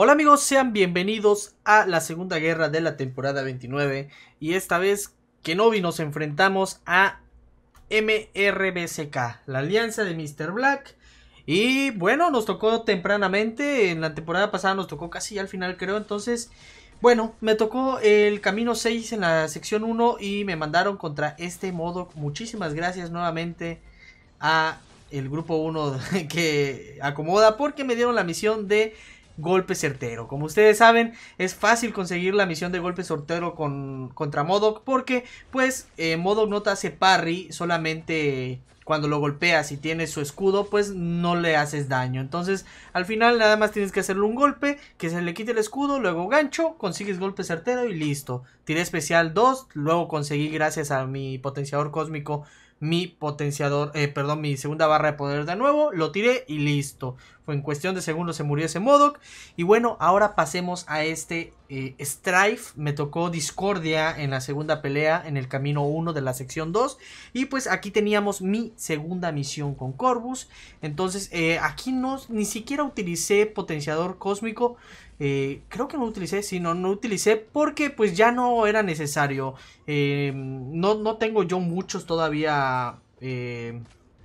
Hola amigos, sean bienvenidos a la segunda guerra de la temporada 29 y esta vez Kenobi nos enfrentamos a MRBCK, la alianza de Mr. Black y bueno, nos tocó tempranamente, en la temporada pasada nos tocó casi al final creo, entonces bueno, me tocó el camino 6 en la sección 1 y me mandaron contra este modo, muchísimas gracias nuevamente a el grupo 1 que acomoda porque me dieron la misión de golpe certero. Como ustedes saben, es fácil conseguir la misión de golpe certero con, contra Modok porque pues eh, no te hace parry, solamente cuando lo golpeas y tienes su escudo, pues no le haces daño. Entonces, al final nada más tienes que hacerle un golpe, que se le quite el escudo, luego gancho, consigues golpe certero y listo. Tiré especial 2, luego conseguí gracias a mi potenciador cósmico mi potenciador, eh, perdón, mi segunda barra de poder de nuevo, lo tiré y listo en cuestión de segundos se murió ese Modoc. Y bueno, ahora pasemos a este eh, Strife. Me tocó Discordia en la segunda pelea en el camino 1 de la sección 2. Y pues aquí teníamos mi segunda misión con Corvus. Entonces eh, aquí no, ni siquiera utilicé potenciador cósmico. Eh, creo que no utilicé, sino no, no utilicé porque pues ya no era necesario. no, no tengo yo muchos todavía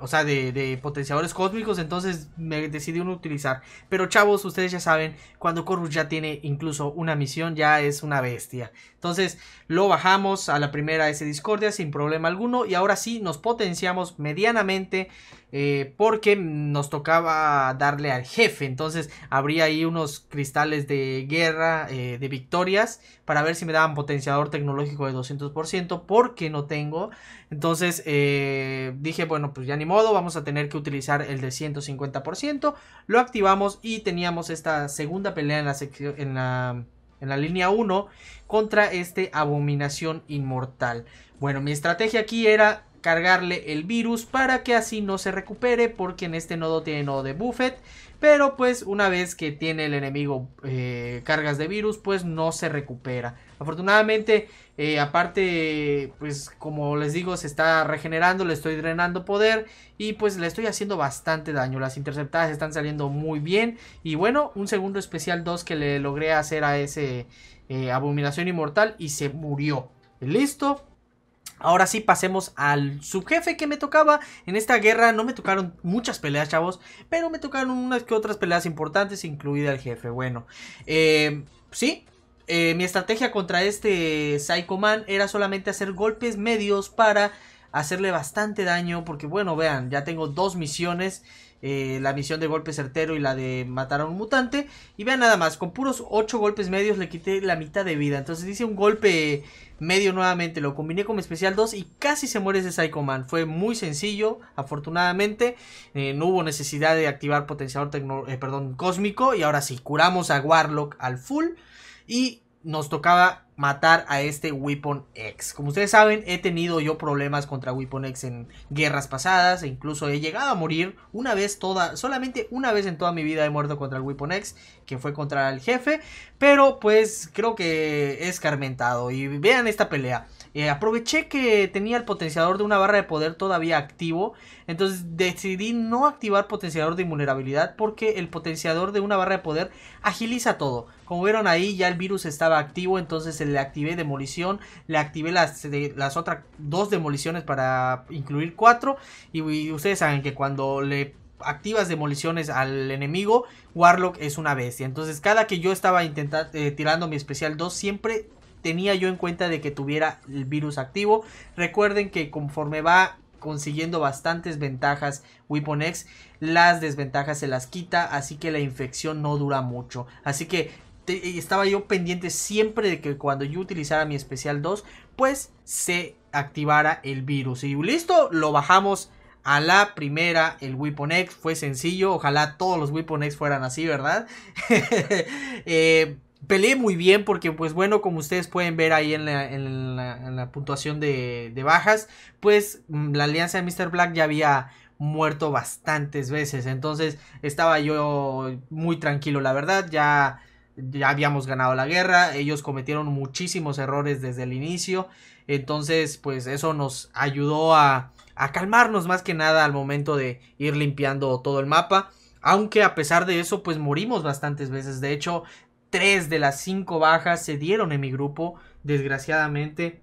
o sea, de, potenciadores cósmicos, entonces me decidí uno utilizar. Pero chavos, ustedes ya saben, cuando Corvus ya tiene incluso una misión, ya es una bestia. Entonces lo bajamos a la primera S Discordia sin problema alguno y ahora sí nos potenciamos medianamente eh, porque nos tocaba darle al jefe. Entonces habría ahí unos cristales de guerra, eh, de victorias, para ver si me daban potenciador tecnológico de 200% porque no tengo. Entonces eh, dije, bueno, pues ya ni modo, vamos a tener que utilizar el de 150%. Lo activamos y teníamos esta segunda pelea en la, en la, en la línea 1 contra este Abominación Inmortal. Bueno, mi estrategia aquí era cargarle el virus para que así no se recupere porque en este nodo tiene nodo de Buffet pero pues una vez que tiene el enemigo eh, cargas de virus pues no se recupera afortunadamente eh, aparte pues como les digo se está regenerando le estoy drenando poder y pues le estoy haciendo bastante daño las interceptadas están saliendo muy bien y bueno un segundo especial 2 que le logré hacer a ese eh, abominación inmortal y se murió listo Ahora sí, pasemos al subjefe que me tocaba. En esta guerra no me tocaron muchas peleas, chavos, pero me tocaron unas que otras peleas importantes, incluida el jefe. Bueno, em, sí, eh, mi estrategia contra este Psycho Man era solamente hacer golpes medios para hacerle bastante daño, porque bueno, vean, ya tengo dos misiones eh, la misión de golpe certero y la de matar a un mutante. Y vean nada más, con puros 8 golpes medios le quité la mitad de vida. Entonces hice un golpe medio nuevamente, lo combiné con especial 2 y casi se muere ese Psycho Man. Fue muy sencillo, afortunadamente. Eh, no hubo necesidad de activar potenciador eh, perdón, cósmico. Y ahora sí, curamos a Warlock al full. Y nos tocaba matar a este Weapon X. Como ustedes saben, he tenido yo problemas contra Weapon X en guerras pasadas e incluso he llegado a morir una vez toda, solamente una vez en toda mi vida he muerto contra el Weapon X que fue contra el jefe, pero pues creo que es carmentado. Y vean esta pelea. Eh, aproveché que tenía el potenciador de una barra de poder todavía activo, entonces decidí no activar potenciador de invulnerabilidad porque el potenciador de una barra de poder agiliza todo. Como vieron ahí ya el virus estaba activo, entonces le activé demolición, le activé las, las otras dos demoliciones para incluir cuatro y ustedes saben que cuando le activas demoliciones al enemigo, Warlock es una bestia. Entonces cada que yo estaba intentando eh, tirando mi especial 2 siempre tenía yo en cuenta de que tuviera el virus activo. Recuerden que conforme va consiguiendo bastantes ventajas Weapon X, las desventajas se las quita, así que la infección no dura mucho. Así que eh, estaba yo pendiente siempre de que cuando yo utilizara mi especial 2, pues se activara el virus. Y listo, lo bajamos a la primera el Weapon X fue sencillo. Ojalá todos los Weapon X fueran así, ¿verdad? Eh, peleé muy bien porque, pues bueno, como ustedes pueden ver ahí en la, puntuación de, bajas, pues mm, la alianza de Mr. Black ya había muerto bastantes veces. Entonces estaba yo muy tranquilo, la verdad. Ya, ya habíamos ganado la guerra. Ellos cometieron muchísimos errores desde el inicio. Entonces, pues eso nos ayudó a a calmarnos más que nada al momento de ir limpiando todo el mapa. Aunque a pesar de eso, pues morimos bastantes veces. De hecho, tres de las cinco bajas se dieron en mi grupo, desgraciadamente.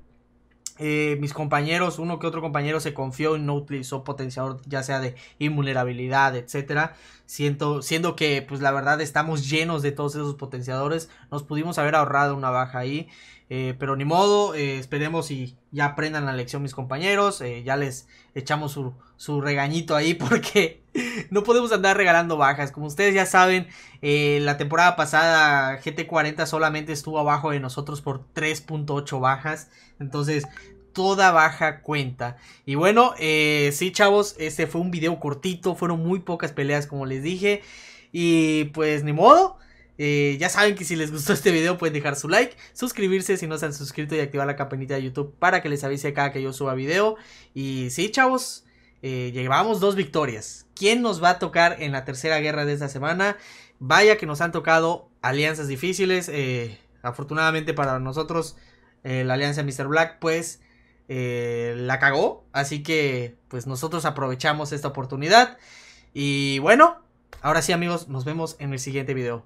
Eh, mis compañeros, uno que otro compañero se confió y no utilizó potenciador ya sea de invulnerabilidad, etc. Siento, siendo que, pues la verdad, estamos llenos de todos esos potenciadores. Nos pudimos haber ahorrado una baja ahí. Eh, pero ni modo, eh, esperemos y ya aprendan la lección mis compañeros. Eh, ya les echamos su, su, regañito ahí porque no podemos andar regalando bajas. Como ustedes ya saben, la temporada pasada GT40 solamente estuvo abajo de nosotros por 3.8 bajas. Entonces, toda baja cuenta. Y bueno, sí chavos, este fue un video cortito, fueron muy pocas peleas como les dije. Y pues ni modo. Eh, ya saben que si les gustó este video pueden dejar su like, suscribirse si no se han suscrito y activar la campanita de YouTube para que les avise cada que yo suba video. Y sí, chavos, eh, llevamos dos victorias. ¿Quién nos va a tocar en la tercera guerra de esta semana? Vaya que nos han tocado alianzas difíciles. Eh, afortunadamente para nosotros, la alianza Mr. Black, pues... la cagó, así que pues nosotros aprovechamos esta oportunidad y bueno, ahora sí amigos, nos vemos en el siguiente video.